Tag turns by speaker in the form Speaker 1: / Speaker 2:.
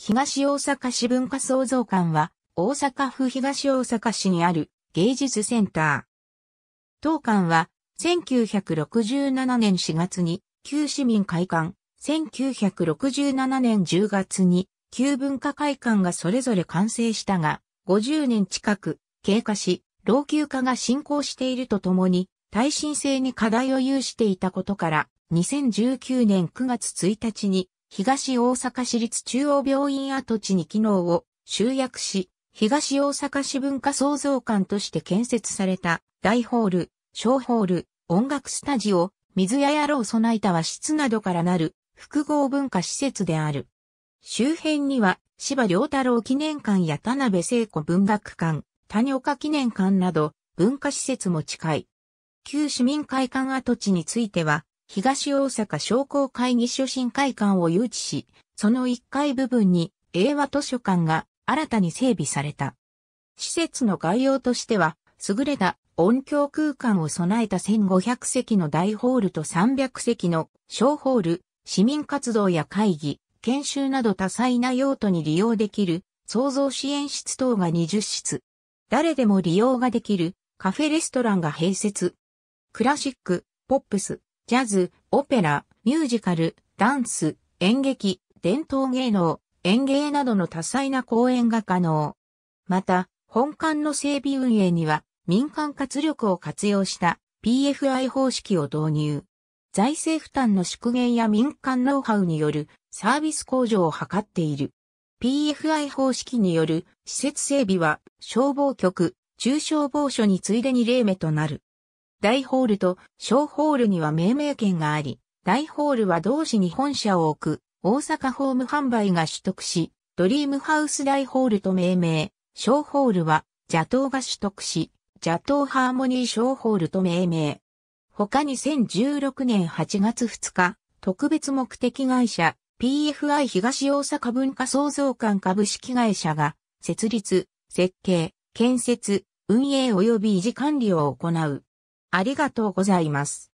Speaker 1: 東大阪市文化創造館は、大阪府東大阪市にある芸術センター。当館は、1967年4月に旧市民会館、1967年10月に旧文化会館がそれぞれ完成したが、50年近く経過し、老朽化が進行しているとともに、耐震性に課題を有していたことから、2019年9月1日に東大阪市立中央病院跡地に機能を集約し、東大阪市文化創造館として建設された大ホール、小ホール、音楽スタジオ、水屋や郎う備えた和室などからなる複合文化施設である。周辺には芝良太郎記念館や田辺聖子文学館、谷岡記念館など文化施設も近い。旧市民会館跡地については、東大阪商工会議所新会館を誘致し、その1階部分に英和図書館が新たに整備された。施設の概要としては、優れた音響空間を備えた1500席の大ホールと300席の小ホール、市民活動や会議、研修など多彩な用途に利用できる創造支援室等が20室。誰でも利用ができるカフェレストランが併設。クラシック、ポップス、ジャズ、オペラ、ミュージカル、ダンス、演劇、伝統芸能、演芸などの多彩な公演が可能。また、本館の整備運営には民間活力を活用した PFI 方式を導入。財政負担の縮減や民間ノウハウによるサービス向上を図っている。PFI 方式による施設整備は消防局、中消防署に次いでに例目となる。大ホールと小ホールには命名権があり、大ホールは同市に本社を置く、大阪ホーム販売が取得し、ドリームハウス大ホールと命名、小ホールは、邪頭が取得し、邪頭ハーモニー小ホールと命名。他に2016年8月2日、特別目的会社、PFI 東大阪文化創造館株式会社が、設立、設計、建設、運営及び維持管理を行う。ありがとうございます。